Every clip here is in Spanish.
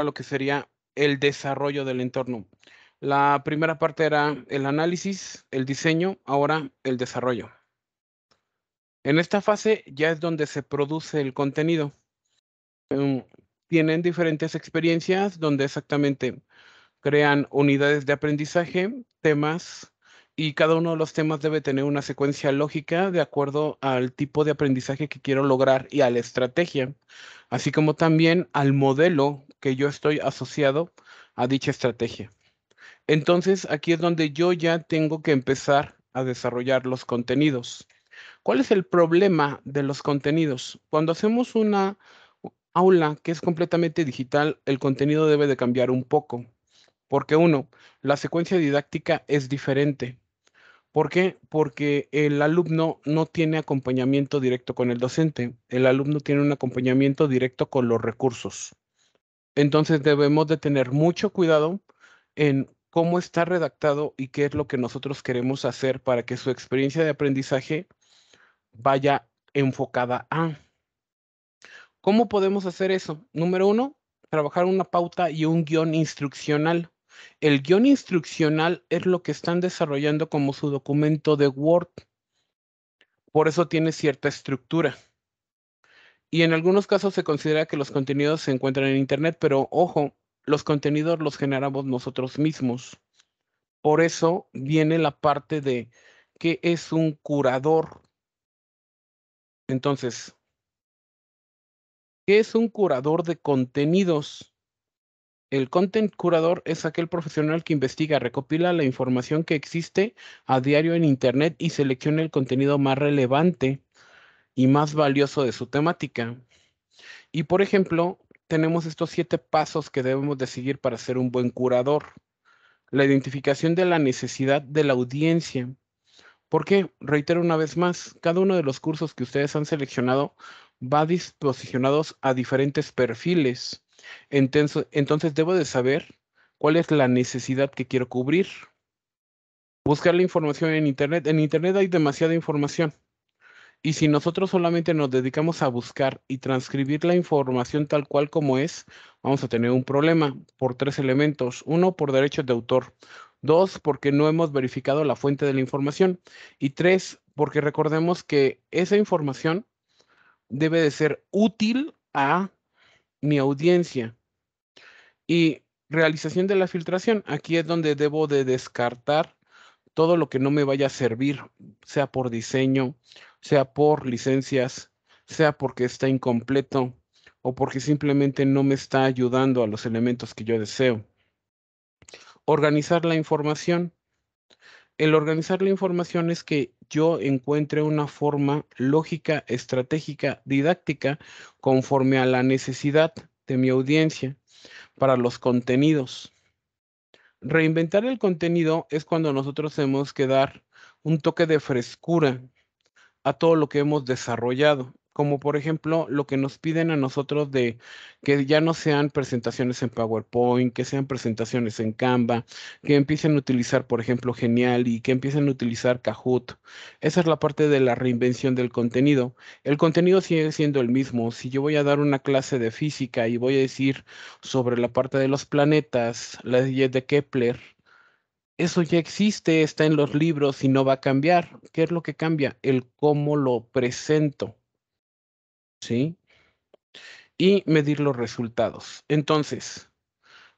a lo que sería el desarrollo del entorno. La primera parte era el análisis, el diseño, ahora el desarrollo. En esta fase ya es donde se produce el contenido. Mm, tienen diferentes experiencias donde exactamente crean unidades de aprendizaje, temas, y cada uno de los temas debe tener una secuencia lógica de acuerdo al tipo de aprendizaje que quiero lograr y a la estrategia, así como también al modelo que yo estoy asociado a dicha estrategia. Entonces, aquí es donde yo ya tengo que empezar a desarrollar los contenidos. ¿Cuál es el problema de los contenidos? Cuando hacemos una aula que es completamente digital, el contenido debe de cambiar un poco, porque uno, la secuencia didáctica es diferente. ¿Por qué? Porque el alumno no tiene acompañamiento directo con el docente, el alumno tiene un acompañamiento directo con los recursos. Entonces debemos de tener mucho cuidado en cómo está redactado y qué es lo que nosotros queremos hacer para que su experiencia de aprendizaje vaya enfocada a. ¿Cómo podemos hacer eso? Número uno, trabajar una pauta y un guión instruccional. El guión instruccional es lo que están desarrollando como su documento de Word. Por eso tiene cierta estructura. Y en algunos casos se considera que los contenidos se encuentran en Internet, pero ojo, los contenidos los generamos nosotros mismos. Por eso viene la parte de qué es un curador. Entonces, ¿qué es un curador de contenidos? El content curador es aquel profesional que investiga, recopila la información que existe a diario en Internet y selecciona el contenido más relevante y más valioso de su temática. Y por ejemplo, tenemos estos siete pasos que debemos de seguir para ser un buen curador. La identificación de la necesidad de la audiencia. Porque, reitero una vez más, cada uno de los cursos que ustedes han seleccionado va disposicionados a diferentes perfiles. Entonces, entonces debo de saber cuál es la necesidad que quiero cubrir. Buscar la información en Internet. En Internet hay demasiada información. Y si nosotros solamente nos dedicamos a buscar y transcribir la información tal cual como es, vamos a tener un problema por tres elementos. Uno, por derechos de autor. Dos, porque no hemos verificado la fuente de la información. Y tres, porque recordemos que esa información debe de ser útil a mi audiencia. Y realización de la filtración, aquí es donde debo de descartar todo lo que no me vaya a servir, sea por diseño, sea por licencias, sea porque está incompleto o porque simplemente no me está ayudando a los elementos que yo deseo. Organizar la información. El organizar la información es que yo encuentre una forma lógica, estratégica, didáctica, conforme a la necesidad de mi audiencia para los contenidos. Reinventar el contenido es cuando nosotros tenemos que dar un toque de frescura a todo lo que hemos desarrollado como por ejemplo lo que nos piden a nosotros de que ya no sean presentaciones en PowerPoint, que sean presentaciones en Canva, que empiecen a utilizar, por ejemplo, Genial y que empiecen a utilizar Kahoot. Esa es la parte de la reinvención del contenido. El contenido sigue siendo el mismo. Si yo voy a dar una clase de física y voy a decir sobre la parte de los planetas, la de Kepler, eso ya existe, está en los libros y no va a cambiar. ¿Qué es lo que cambia? El cómo lo presento. Y medir los resultados. Entonces,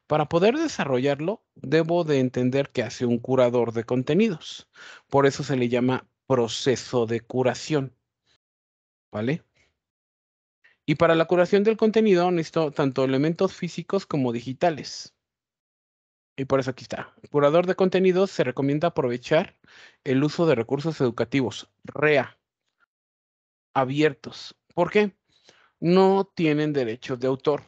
para poder desarrollarlo, debo de entender que hace un curador de contenidos. Por eso se le llama proceso de curación. ¿Vale? Y para la curación del contenido necesito tanto elementos físicos como digitales. Y por eso aquí está. Curador de contenidos se recomienda aprovechar el uso de recursos educativos, REA, abiertos, ¿Por qué? No tienen derechos de autor.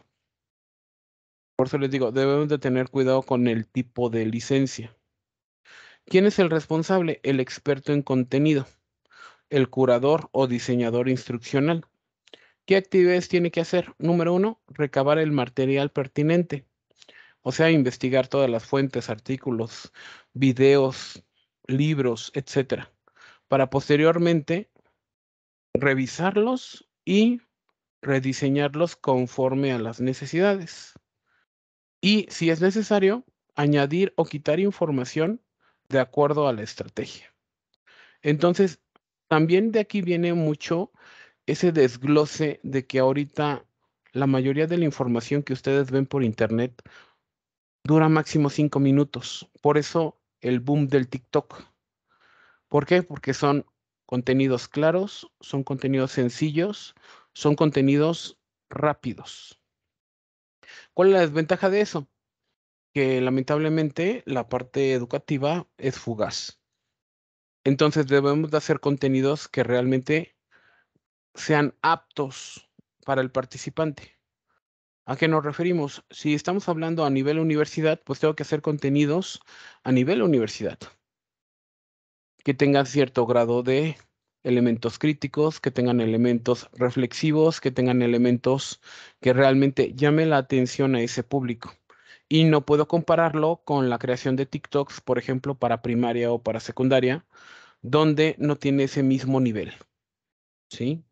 Por eso les digo, debemos de tener cuidado con el tipo de licencia. ¿Quién es el responsable? El experto en contenido, el curador o diseñador instruccional. ¿Qué actividades tiene que hacer? Número uno, recabar el material pertinente. O sea, investigar todas las fuentes, artículos, videos, libros, etcétera, para posteriormente revisarlos y rediseñarlos conforme a las necesidades. Y si es necesario, añadir o quitar información de acuerdo a la estrategia. Entonces, también de aquí viene mucho ese desglose de que ahorita la mayoría de la información que ustedes ven por internet dura máximo cinco minutos. Por eso el boom del TikTok. ¿Por qué? Porque son contenidos claros, son contenidos sencillos, son contenidos rápidos. ¿Cuál es la desventaja de eso? Que lamentablemente la parte educativa es fugaz. Entonces debemos de hacer contenidos que realmente sean aptos para el participante. ¿A qué nos referimos? Si estamos hablando a nivel universidad, pues tengo que hacer contenidos a nivel universidad que tengan cierto grado de elementos críticos, que tengan elementos reflexivos, que tengan elementos que realmente llamen la atención a ese público. Y no puedo compararlo con la creación de TikToks, por ejemplo, para primaria o para secundaria, donde no tiene ese mismo nivel. ¿Sí?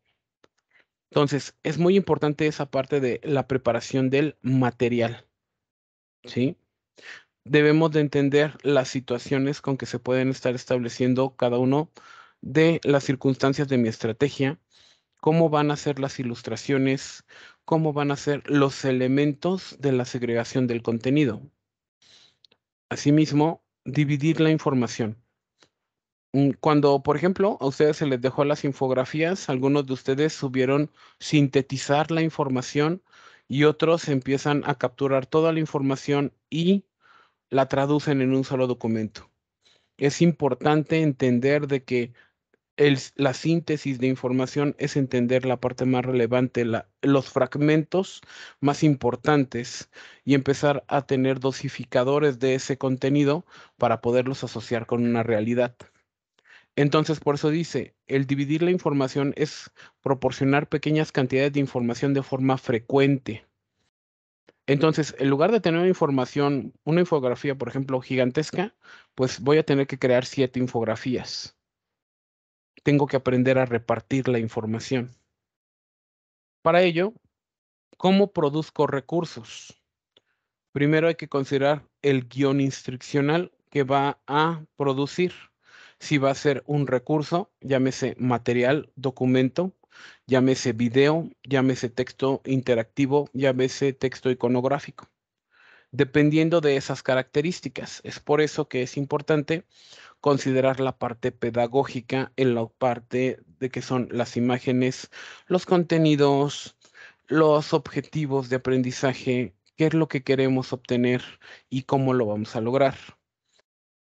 Entonces, es muy importante esa parte de la preparación del material. ¿Sí? debemos de entender las situaciones con que se pueden estar estableciendo cada uno de las circunstancias de mi estrategia, cómo van a ser las ilustraciones, cómo van a ser los elementos de la segregación del contenido. Asimismo, dividir la información. Mm, cuando, por ejemplo, a ustedes se les dejó las infografías, algunos de ustedes subieron sintetizar la información y otros empiezan a capturar toda la información y la traducen en un solo documento. Es importante entender de que la síntesis de información es entender la parte más relevante, los fragmentos más importantes y empezar a tener dosificadores de ese contenido para poderlos asociar con una realidad. Entonces, por eso dice, el dividir la información es proporcionar pequeñas cantidades de información de forma frecuente. Entonces, en lugar de tener una información, una infografía, por ejemplo, gigantesca, pues voy a tener que crear siete infografías. Tengo que aprender a repartir la información. Para ello, ¿cómo produzco recursos? Primero hay que considerar el guión instruccional que va a producir. Si va a ser un recurso, llámese material, documento, llámese video, llámese texto interactivo, llámese texto iconográfico, dependiendo de esas características. Es por eso que es importante considerar la parte pedagógica en la parte de que son las imágenes, los contenidos, los objetivos de aprendizaje, qué es lo que queremos obtener y cómo lo vamos a lograr.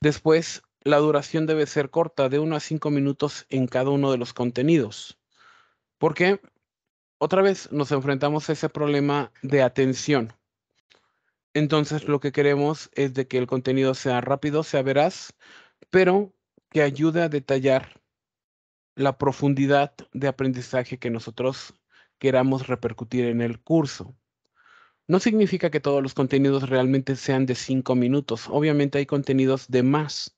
Después, la duración debe ser corta, de 1 a 5 minutos en cada uno de los contenidos. Porque otra vez nos enfrentamos a ese problema de atención. Entonces lo que queremos es de que el contenido sea rápido, sea veraz, pero que ayude a detallar la profundidad de aprendizaje que nosotros queramos repercutir en el curso. No significa que todos los contenidos realmente sean de cinco minutos. Obviamente hay contenidos de más.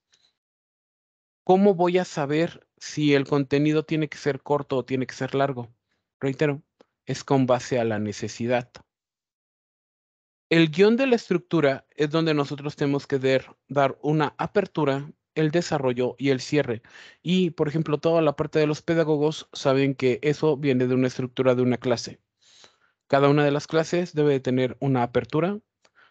¿Cómo voy a saber si el contenido tiene que ser corto o tiene que ser largo. Reitero, es con base a la necesidad. El guión de la estructura es donde nosotros tenemos que dar una apertura, el desarrollo y el cierre. Y, por ejemplo, toda la parte de los pedagogos saben que eso viene de una estructura de una clase. Cada una de las clases debe de tener una apertura,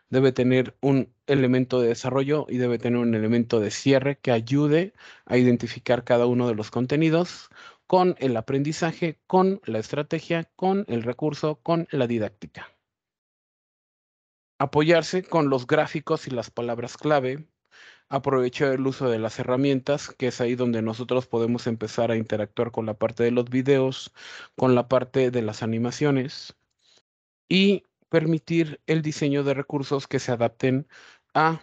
debe tener un elemento de desarrollo y debe tener un elemento de cierre que ayude a identificar cada uno de los contenidos con el aprendizaje, con la estrategia, con el recurso, con la didáctica. Apoyarse con los gráficos y las palabras clave, aprovechar el uso de las herramientas, que es ahí donde nosotros podemos empezar a interactuar con la parte de los videos, con la parte de las animaciones y permitir el diseño de recursos que se adapten a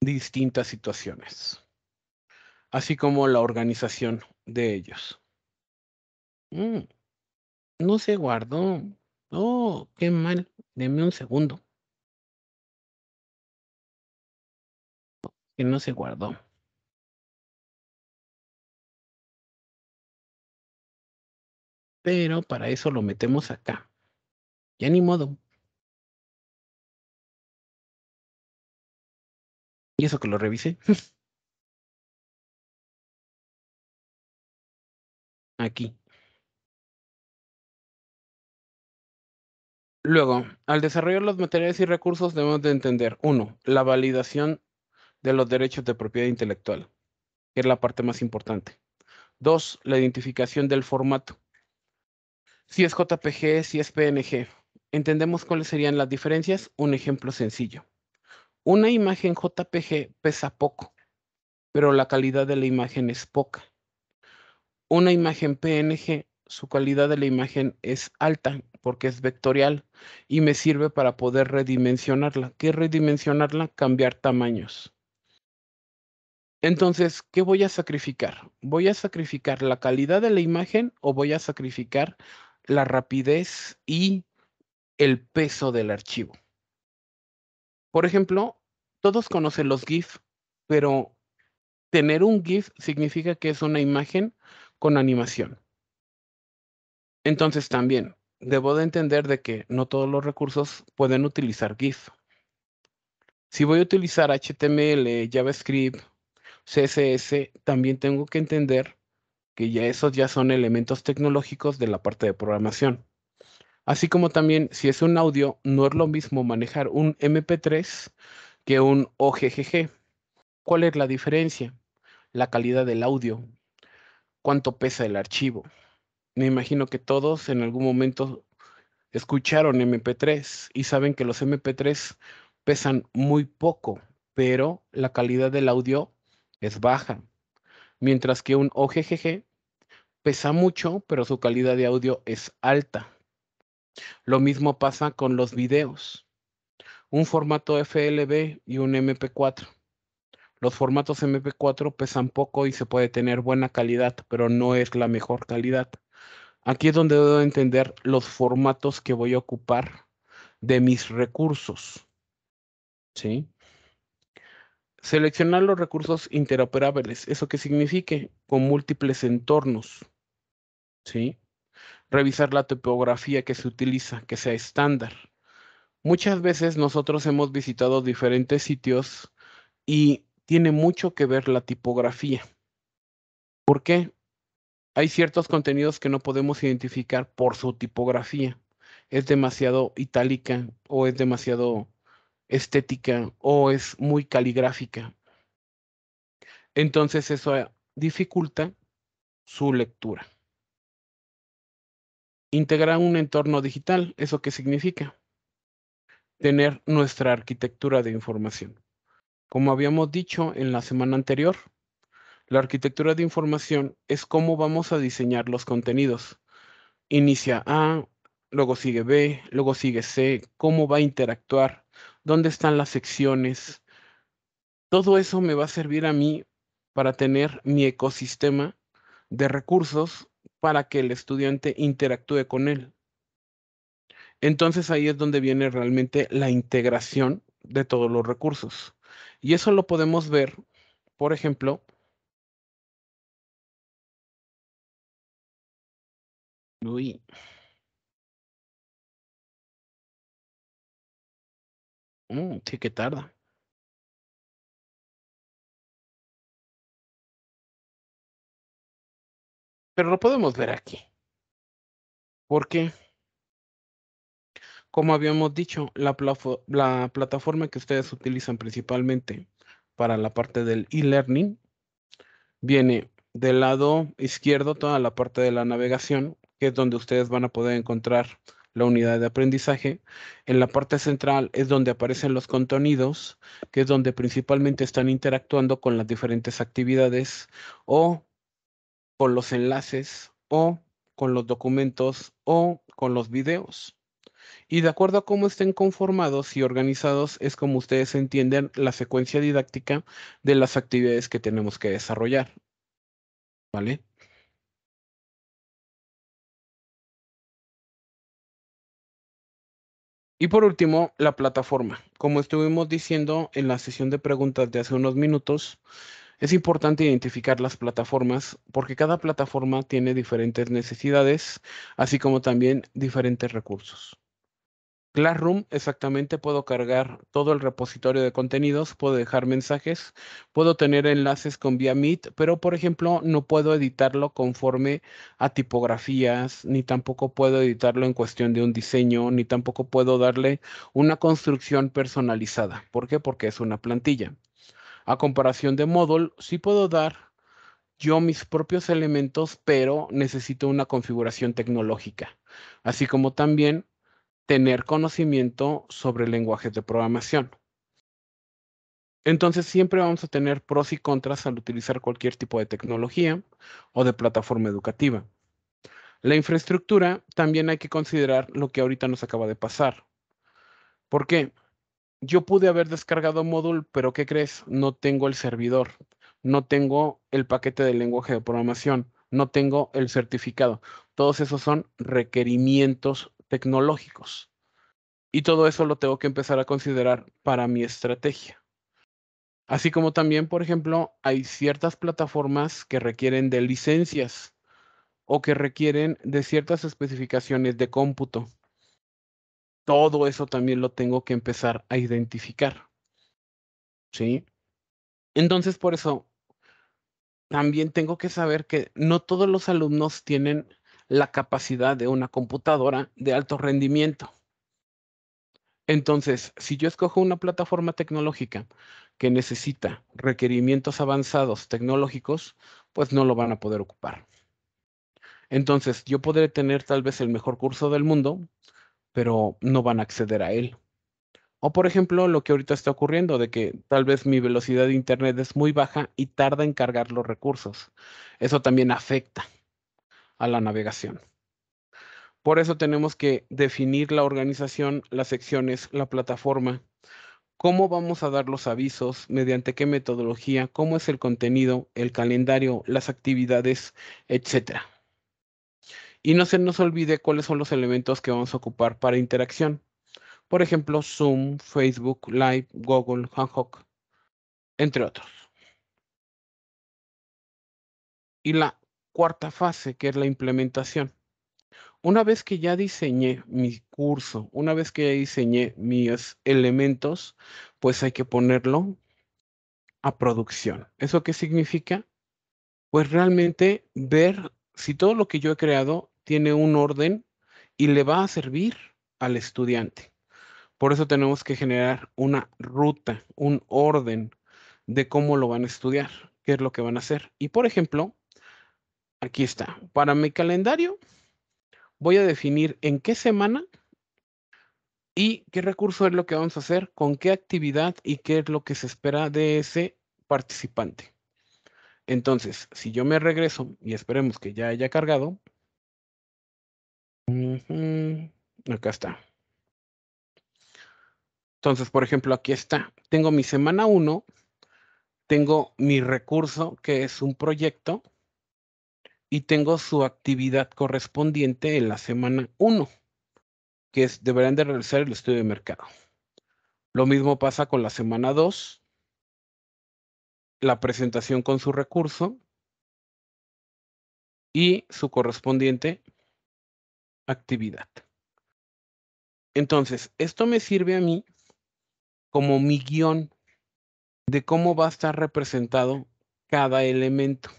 distintas situaciones, así como la organización de ellos. Mm, no se guardó. Oh, qué mal. Deme un segundo. Oh, que no se guardó. Pero para eso lo metemos acá. Ya ni modo. eso que lo revise. Aquí. Luego, al desarrollar los materiales y recursos debemos de entender, uno, la validación de los derechos de propiedad intelectual, que es la parte más importante. Dos, la identificación del formato. Si es JPG, si es PNG. Entendemos cuáles serían las diferencias. Un ejemplo sencillo. Una imagen JPG pesa poco, pero la calidad de la imagen es poca. Una imagen PNG, su calidad de la imagen es alta porque es vectorial y me sirve para poder redimensionarla. ¿Qué redimensionarla? Cambiar tamaños. Entonces, ¿qué voy a sacrificar? ¿Voy a sacrificar la calidad de la imagen o voy a sacrificar la rapidez y el peso del archivo? Por ejemplo, todos conocen los GIF, pero tener un GIF significa que es una imagen con animación. Entonces también debo de entender de que no todos los recursos pueden utilizar GIF. Si voy a utilizar HTML, JavaScript, CSS, también tengo que entender que ya esos ya son elementos tecnológicos de la parte de programación. Así como también, si es un audio, no es lo mismo manejar un MP3 que un OGGG. ¿Cuál es la diferencia? La calidad del audio. ¿Cuánto pesa el archivo? Me imagino que todos en algún momento escucharon MP3 y saben que los MP3 pesan muy poco, pero la calidad del audio es baja. Mientras que un OGGG pesa mucho, pero su calidad de audio es alta. Lo mismo pasa con los videos. Un formato FLV y un MP4. Los formatos MP4 pesan poco y se puede tener buena calidad, pero no es la mejor calidad. Aquí es donde debo entender los formatos que voy a ocupar de mis recursos. ¿Sí? Seleccionar los recursos interoperables. ¿Eso qué significa? Con múltiples entornos. ¿Sí? revisar la tipografía que se utiliza, que sea estándar. Muchas veces nosotros hemos visitado diferentes sitios y tiene mucho que ver la tipografía. ¿Por qué? Hay ciertos contenidos que no podemos identificar por su tipografía. Es demasiado itálica o es demasiado estética o es muy caligráfica. Entonces eso dificulta su lectura. Integrar un entorno digital, ¿eso qué significa? Tener nuestra arquitectura de información. Como habíamos dicho en la semana anterior, la arquitectura de información es cómo vamos a diseñar los contenidos. Inicia A, luego sigue B, luego sigue C, cómo va a interactuar, dónde están las secciones. Todo eso me va a servir a mí para tener mi ecosistema de recursos para que el estudiante interactúe con él. Entonces ahí es donde viene realmente la integración de todos los recursos. Y eso lo podemos ver, por ejemplo, uy, mm, sí que tarda. Pero lo podemos ver aquí. Porque, como habíamos dicho, la, la plataforma que ustedes utilizan principalmente para la parte del e-learning viene del lado izquierdo toda la parte de la navegación, que es donde ustedes van a poder encontrar la unidad de aprendizaje. En la parte central es donde aparecen los contenidos, que es donde principalmente están interactuando con las diferentes actividades o con los enlaces o con los documentos o con los videos. Y de acuerdo a cómo estén conformados y organizados es como ustedes entienden la secuencia didáctica de las actividades que tenemos que desarrollar. ¿Vale? Y por último, la plataforma. Como estuvimos diciendo en la sesión de preguntas de hace unos minutos, es importante identificar las plataformas porque cada plataforma tiene diferentes necesidades, así como también diferentes recursos. Classroom exactamente puedo cargar todo el repositorio de contenidos, puedo dejar mensajes, puedo tener enlaces con vía Meet, pero por ejemplo no puedo editarlo conforme a tipografías, ni tampoco puedo editarlo en cuestión de un diseño, ni tampoco puedo darle una construcción personalizada. ¿Por qué? Porque es una plantilla. A comparación de módulo, sí puedo dar yo mis propios elementos, pero necesito una configuración tecnológica, así como también tener conocimiento sobre lenguajes de programación. Entonces siempre vamos a tener pros y contras al utilizar cualquier tipo de tecnología o de plataforma educativa. La infraestructura también hay que considerar lo que ahorita nos acaba de pasar. ¿Por qué? yo pude haber descargado módulo, pero ¿qué crees? No tengo el servidor, no tengo el paquete de lenguaje de programación, no tengo el certificado. Todos esos son requerimientos tecnológicos. Y todo eso lo tengo que empezar a considerar para mi estrategia. Así como también, por ejemplo, hay ciertas plataformas que requieren de licencias o que requieren de ciertas especificaciones de cómputo todo eso también lo tengo que empezar a identificar. ¿Sí? Entonces, por eso, también tengo que saber que no todos los alumnos tienen la capacidad de una computadora de alto rendimiento. Entonces, si yo escojo una plataforma tecnológica que necesita requerimientos avanzados tecnológicos, pues no lo van a poder ocupar. Entonces, yo podré tener tal vez el mejor curso del mundo, pero no van a acceder a él. O por ejemplo, lo que ahorita está ocurriendo, de que tal vez mi velocidad de Internet es muy baja y tarda en cargar los recursos. Eso también afecta a la navegación. Por eso tenemos que definir la organización, las secciones, la plataforma, cómo vamos a dar los avisos, mediante qué metodología, cómo es el contenido, el calendario, las actividades, etcétera y no se nos olvide cuáles son los elementos que vamos a ocupar para interacción. Por ejemplo, Zoom, Facebook, Live, Google, hangout entre otros. Y la cuarta fase, que es la implementación. Una vez que ya diseñé mi curso, una vez que ya diseñé mis elementos, pues hay que ponerlo a producción. ¿Eso qué significa? Pues realmente ver si todo lo que yo he creado tiene un orden y le va a servir al estudiante. Por eso tenemos que generar una ruta, un orden de cómo lo van a estudiar, qué es lo que van a hacer. Y por ejemplo, aquí está. Para mi calendario voy a definir en qué semana y qué recurso es lo que vamos a hacer, con qué actividad y qué es lo que se espera de ese participante. Entonces, si yo me regreso y esperemos que ya haya cargado, Acá está. Entonces, por ejemplo, aquí está. Tengo mi semana 1, tengo mi recurso, que es un proyecto, y tengo su actividad correspondiente en la semana 1, que es deberán de realizar el estudio de mercado. Lo mismo pasa con la semana 2, la presentación con su recurso y su correspondiente actividad. Entonces, esto me sirve a mí como mi guión de cómo va a estar representado cada elemento.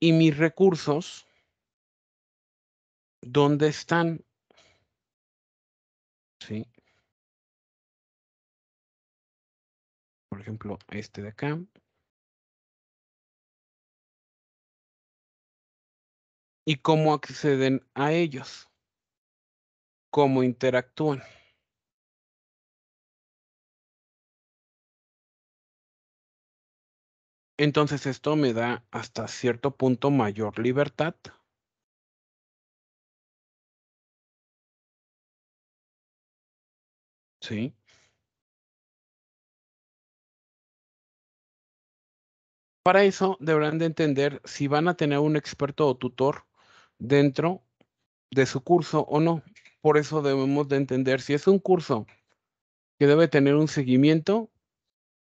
Y mis recursos, ¿dónde están? Sí. Por ejemplo, este de acá. y cómo acceden a ellos, cómo interactúan. Entonces esto me da hasta cierto punto mayor libertad. Sí. Para eso deberán de entender si van a tener un experto o tutor dentro de su curso o no. Por eso debemos de entender si es un curso que debe tener un seguimiento,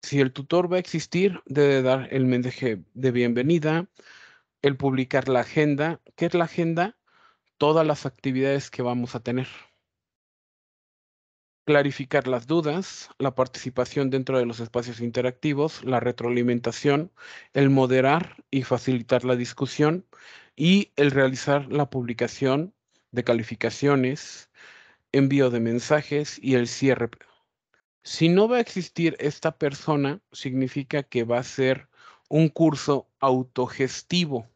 si el tutor va a existir, debe dar el mensaje de bienvenida, el publicar la agenda. ¿Qué es la agenda? Todas las actividades que vamos a tener. Clarificar las dudas, la participación dentro de los espacios interactivos, la retroalimentación, el moderar y facilitar la discusión, y el realizar la publicación de calificaciones, envío de mensajes y el cierre. Si no va a existir esta persona, significa que va a ser un curso autogestivo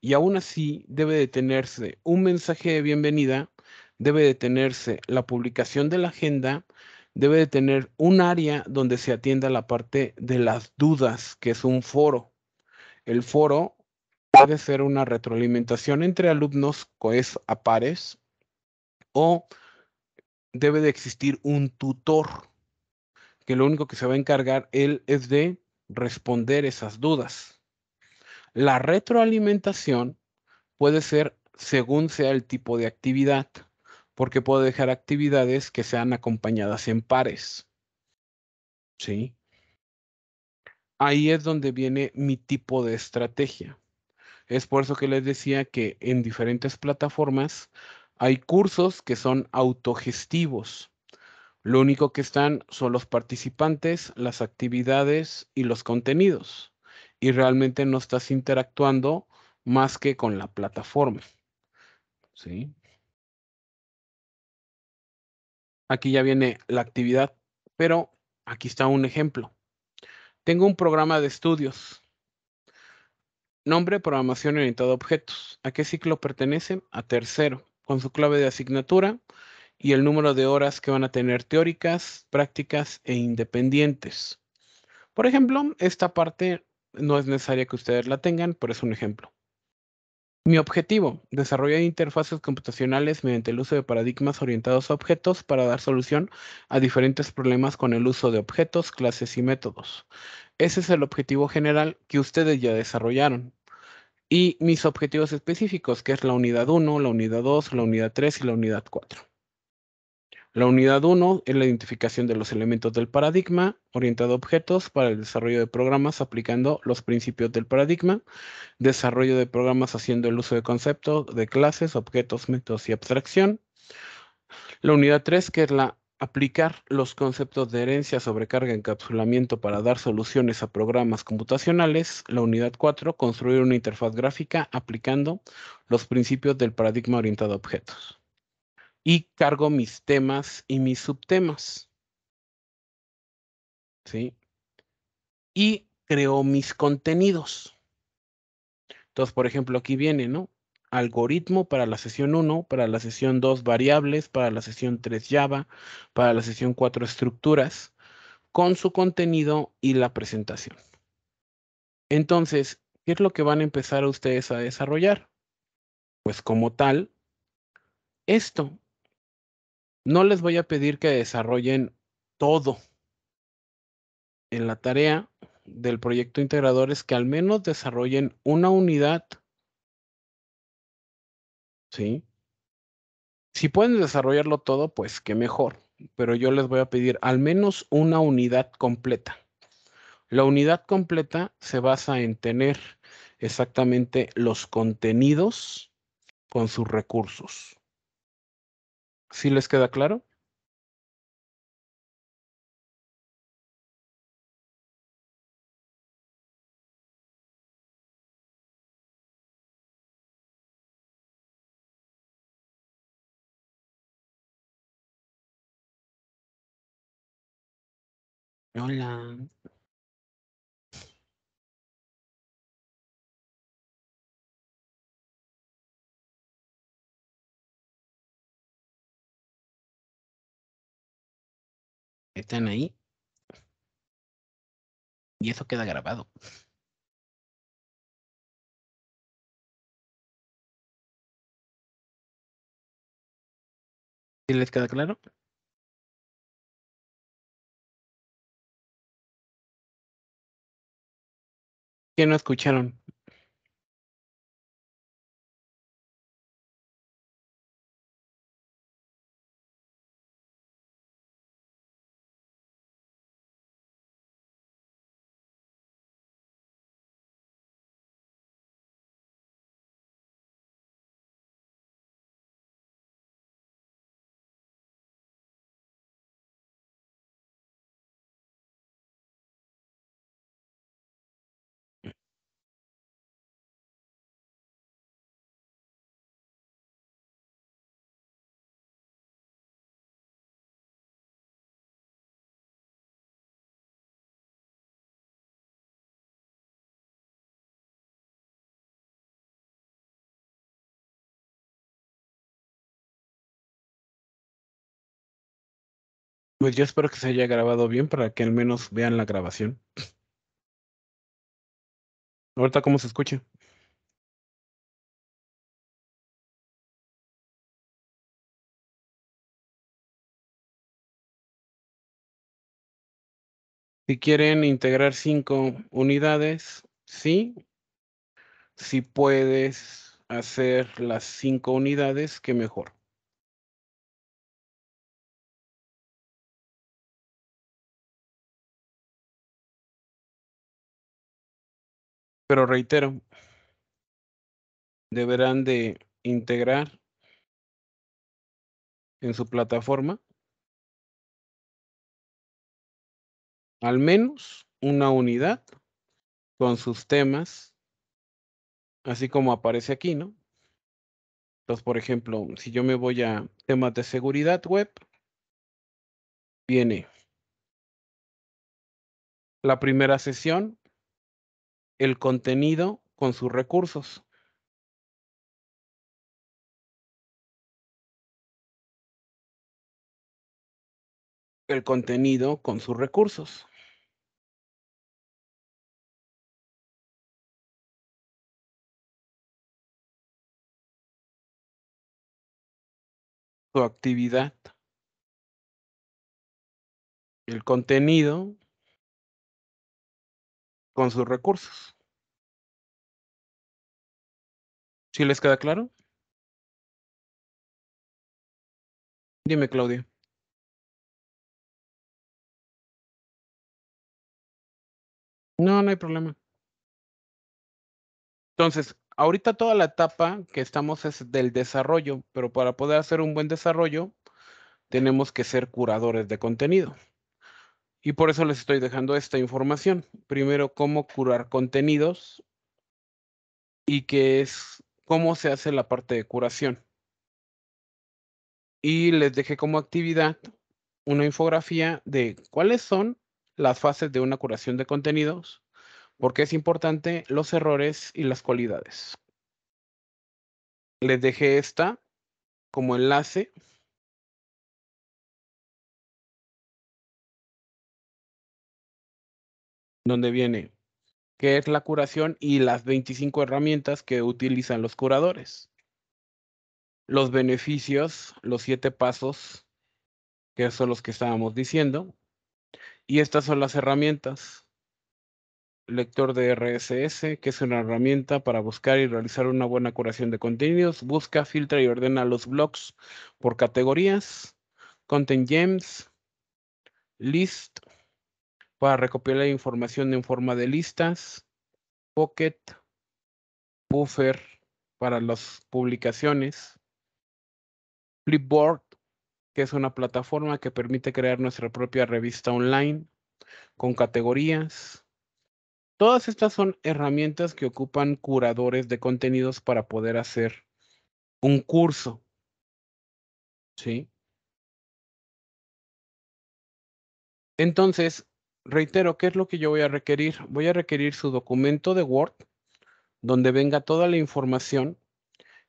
y aún así debe de tenerse un mensaje de bienvenida, debe de tenerse la publicación de la agenda, debe de tener un área donde se atienda la parte de las dudas, que es un foro. El foro puede ser una retroalimentación entre alumnos coes pues, a pares o debe de existir un tutor que lo único que se va a encargar él es de responder esas dudas. La retroalimentación puede ser según sea el tipo de actividad, porque puedo dejar actividades que sean acompañadas en pares. ¿Sí? Ahí es donde viene mi tipo de estrategia. Es por eso que les decía que en diferentes plataformas hay cursos que son autogestivos. Lo único que están son los participantes, las actividades y los contenidos. Y realmente no estás interactuando más que con la plataforma. ¿Sí? Aquí ya viene la actividad, pero aquí está un ejemplo. Tengo un programa de estudios. Nombre, programación orientada a objetos. ¿A qué ciclo pertenece? A tercero, con su clave de asignatura y el número de horas que van a tener teóricas, prácticas e independientes. Por ejemplo, esta parte no es necesaria que ustedes la tengan, pero es un ejemplo. Mi objetivo, desarrollar interfaces computacionales mediante el uso de paradigmas orientados a objetos para dar solución a diferentes problemas con el uso de objetos, clases y métodos. Ese es el objetivo general que ustedes ya desarrollaron. Y mis objetivos específicos, que es la unidad 1, la unidad 2, la unidad 3 y la unidad 4. La unidad 1 es la identificación de los elementos del paradigma, orientado a objetos para el desarrollo de programas aplicando los principios del paradigma, desarrollo de programas haciendo el uso de conceptos de clases, objetos, métodos y abstracción. La unidad 3, que es la aplicar los conceptos de herencia, sobrecarga, encapsulamiento para dar soluciones a programas computacionales. La unidad 4, construir una interfaz gráfica aplicando los principios del paradigma orientado a objetos y cargo mis temas y mis subtemas. ¿Sí? Y creo mis contenidos. Entonces, por ejemplo, aquí viene, ¿no? Algoritmo para la sesión 1, para la sesión 2 variables, para la sesión 3 Java, para la sesión 4 estructuras, con su contenido y la presentación. Entonces, ¿qué es lo que van a empezar ustedes a desarrollar? Pues como tal, esto, no les voy a pedir que desarrollen todo en la tarea del proyecto integrador es que al menos desarrollen una unidad. ¿Sí? Si pueden desarrollarlo todo, pues qué mejor. Pero yo les voy a pedir al menos una unidad completa. La unidad completa se basa en tener exactamente los contenidos con sus recursos. ¿Sí les queda claro? Hola. están ahí. Y eso queda grabado. les queda claro? ¿Qué no escucharon? Pues yo espero que se haya grabado bien para que al menos vean la grabación. Ahorita cómo se escucha. Si quieren integrar cinco unidades, sí. Si puedes hacer las cinco unidades, qué mejor. Pero reitero, deberán de integrar en su plataforma al menos una unidad con sus temas, así como aparece aquí, ¿no? Entonces, por ejemplo, si yo me voy a temas de seguridad web, viene la primera sesión el contenido con sus recursos. El contenido con sus recursos. Su actividad. El contenido con sus recursos. ¿Sí les queda claro? Dime, Claudia. No, no hay problema. Entonces, ahorita toda la etapa que estamos es del desarrollo, pero para poder hacer un buen desarrollo, tenemos que ser curadores de contenido. Y por eso les estoy dejando esta información. Primero, cómo curar contenidos y qué es cómo se hace la parte de curación. Y les dejé como actividad una infografía de cuáles son las fases de una curación de contenidos, porque es importante los errores y las cualidades. Les dejé esta como enlace donde viene qué es la curación y las 25 herramientas que utilizan los curadores. Los beneficios, los siete pasos, que son los que estábamos diciendo. Y estas son las herramientas. Lector de RSS, que es una herramienta para buscar y realizar una buena curación de contenidos. Busca, filtra y ordena los blogs por categorías. Content Gems. List para recopilar la información en forma de listas, Pocket, Buffer para las publicaciones, Flipboard, que es una plataforma que permite crear nuestra propia revista online con categorías. Todas estas son herramientas que ocupan curadores de contenidos para poder hacer un curso. ¿Sí? Entonces, reitero, ¿qué es lo que yo voy a requerir? Voy a requerir su documento de Word, donde venga toda la información.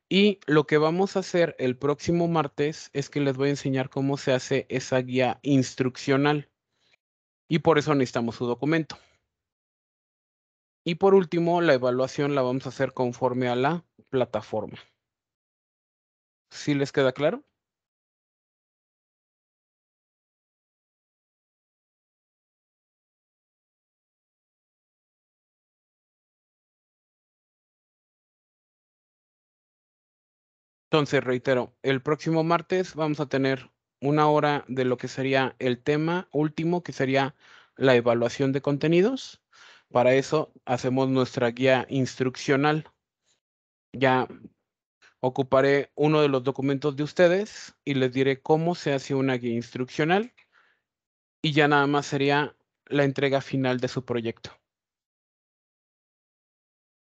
Y lo que vamos a hacer el próximo martes es que les voy a enseñar cómo se hace esa guía instruccional. Y por eso necesitamos su documento. Y por último, la evaluación la vamos a hacer conforme a la plataforma. ¿Sí les queda claro? Entonces, reitero, el próximo martes vamos a tener una hora de lo que sería el tema último, que sería la evaluación de contenidos. Para eso hacemos nuestra guía instruccional. Ya ocuparé uno de los documentos de ustedes y les diré cómo se hace una guía instruccional. Y ya nada más sería la entrega final de su proyecto.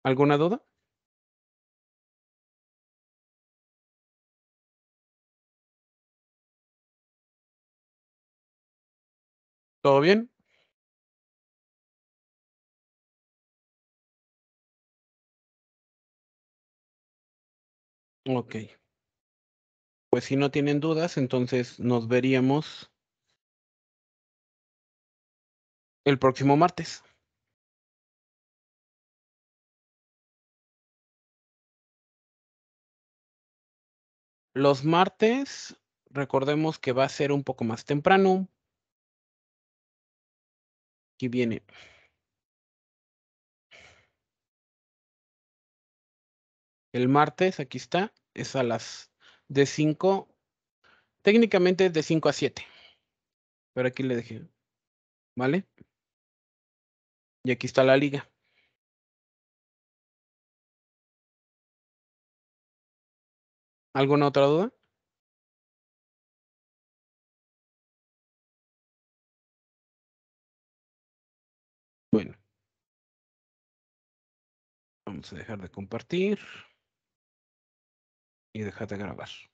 ¿Alguna duda? ¿Todo bien? Ok. Pues si no tienen dudas, entonces nos veríamos el próximo martes. Los martes, recordemos que va a ser un poco más temprano, Aquí viene. El martes, aquí está, es a las de 5, técnicamente de 5 a 7, pero aquí le dejé, ¿vale? Y aquí está la liga. ¿Alguna otra duda? Vamos a dejar de compartir y dejar de grabar.